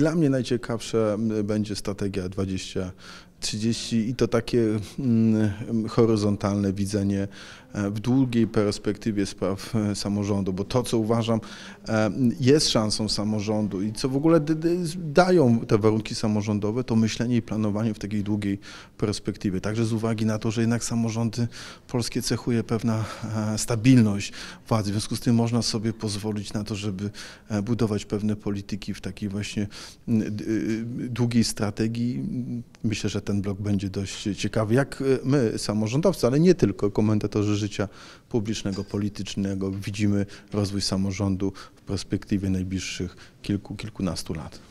Dla mnie najciekawsze mm, będzie strategia 20 30 i to takie mm, horyzontalne widzenie e, w długiej perspektywie spraw e, samorządu, bo to, co uważam, e, jest szansą samorządu i co w ogóle dają te warunki samorządowe, to myślenie i planowanie w takiej długiej perspektywie. Także z uwagi na to, że jednak samorządy polskie cechuje pewna stabilność władzy, w związku z tym można sobie pozwolić na to, żeby budować pewne polityki w takiej właśnie mm, długiej strategii, Myślę, że ten blog będzie dość ciekawy, jak e, my, samorządowcy, ale nie tylko, komentatorzy życia publicznego, politycznego, widzimy rozwój samorządu w perspektywie najbliższych kilku, kilkunastu lat.